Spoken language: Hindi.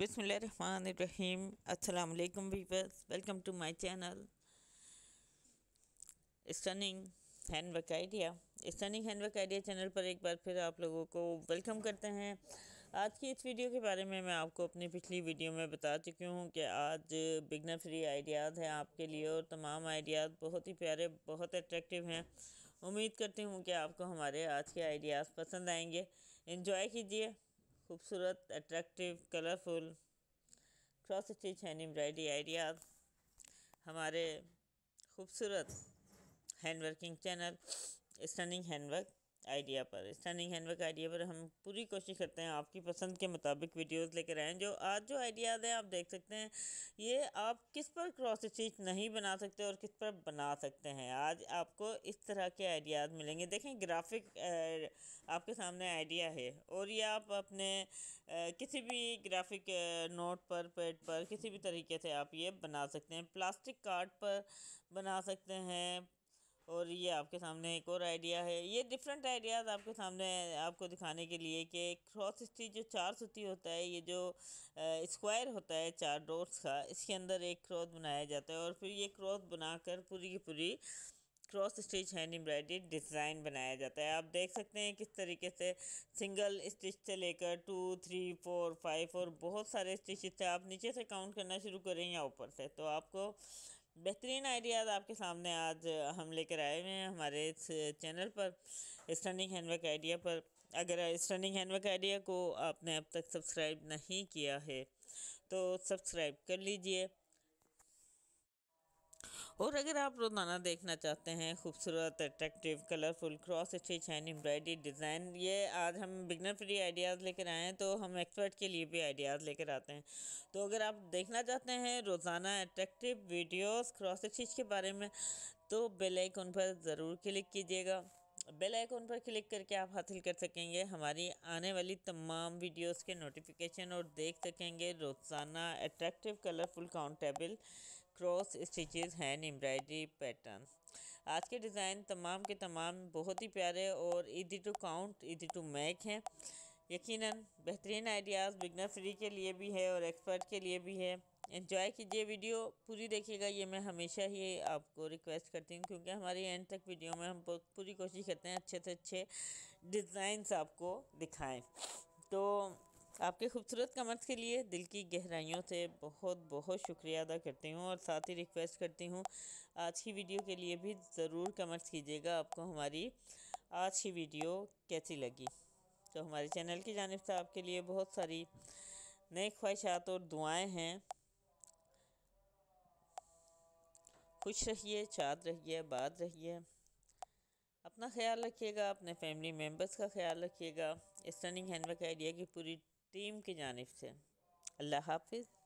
बिसमीम अस्सलाम वालेकुम welcome to my channel stunning handwork idea stunning handwork idea channel पर एक बार फिर आप लोगों को वेलकम करते हैं आज की इस वीडियो के बारे में मैं आपको अपनी पिछली वीडियो में बता चुकी हूँ कि आज बिगनर फ्री आइडियाज़ हैं आपके लिए और तमाम आइडियाज़ बहुत ही प्यारे बहुत अट्रैक्टिव हैं उम्मीद करती हूँ कि आपको हमारे आज के आइडियाज़ पसंद आएंगे इन्जॉय कीजिए खूबसूरत attractive colourful cross stitch hand embroidery ideas हमारे खूबसूरत hand working channel stunning hand work idea पर स्टनिंग हैंडवर्क आइडिया पर हम पूरी कोशिश करते हैं आपकी पसंद के मुताबिक वीडियोस लेकर आएँ जो आज जो आइडियाज़ हैं आप देख सकते हैं ये आप किस पर क्रॉस स्टिच नहीं बना सकते और किस पर बना सकते हैं आज आपको इस तरह के आइडियाज़ मिलेंगे देखें ग्राफिक आपके सामने आइडिया है और ये आप अपने किसी भी ग्राफिक नोट पर पेड पर किसी भी तरीके से आप ये बना सकते हैं प्लास्टिक कार्ड पर बना सकते हैं और ये आपके सामने एक और आइडिया है ये डिफरेंट आइडियाज़ आपके सामने आपको दिखाने के लिए कि क्रॉस स्टिच जो चार सूती होता है ये जो स्क्वायर होता है चार डोर्स का इसके अंदर एक क्रॉस बनाया जाता है और फिर ये क्रॉस बनाकर पूरी की पूरी cross stitch hand embroidery design बनाया जाता है आप देख सकते हैं किस तरीके से सिंगल स्टिच से लेकर टू थ्री फोर फाइव और बहुत सारे स्टिचेस थे आप नीचे से काउंट करना शुरू करें या ऊपर से तो आपको बेहतरीन आइडियाज़ आपके सामने आज हम लेकर आए हुए हैं हमारे इस चैनल पर स्टनिंग हैंडवर्क आइडिया पर अगर स्टनिंग हैंडवर्क आइडिया को आपने अब तक सब्सक्राइब नहीं किया है तो सब्सक्राइब कर लीजिए और अगर आप रोज़ाना देखना चाहते हैं खूबसूरत attractive colourful cross stitch hand embroidery design ये आज हम बिगनर फ्री आइडियाज़ लेकर आए हैं तो हम एक्सपर्ट के लिए भी आइडियाज़ लेकर आते हैं तो अगर आप देखना चाहते हैं रोज़ाना अट्रैक्टिव वीडियोस क्रॉस अच्छी के बारे में तो बेल पर ज़रूर क्लिक कीजिएगा बेल आइकॉन पर क्लिक करके आप हासिल कर सकेंगे हमारी आने वाली तमाम वीडियोस के नोटिफिकेशन और देख सकेंगे रोज़ाना attractive colourful countable cross stitches hand embroidery pattern आज के डिज़ाइन तमाम के तमाम बहुत ही प्यारे और easy to count easy to make हैं यकीनन बेहतरीन आइडियाज़ बिगनर फ्री के लिए भी है और एक्सपर्ट के लिए भी है इन्जॉय कीजिए वीडियो पूरी देखिएगा ये मैं हमेशा ही आपको रिक्वेस्ट करती हूँ क्योंकि हमारी एंड तक वीडियो में हम पूरी कोशिश करते हैं अच्छे से अच्छे डिज़ाइंस आपको दिखाएं तो आपके खूबसूरत कमेंट्स के लिए दिल की गहराइयों से बहुत बहुत शुक्रिया अदा करती हूँ और साथ ही रिक्वेस्ट करती हूँ आज की वीडियो के लिए भी ज़रूर कमेंट्स कीजिएगा आपको हमारी आज की वीडियो कैसी लगी तो हमारे चैनल की जानब से आपके लिए बहुत सारी नए ख्वाहिशात और दुआएं हैं खुश रहिए चाद रहिए बात रहिए अपना ख्याल रखिएगा अपने फैमिली मेम्बर्स का ख्याल रखिएगा स्टनिंग हैंडवर्क आइडिया की पूरी टीम की जानब से अल्लाह हाफिज़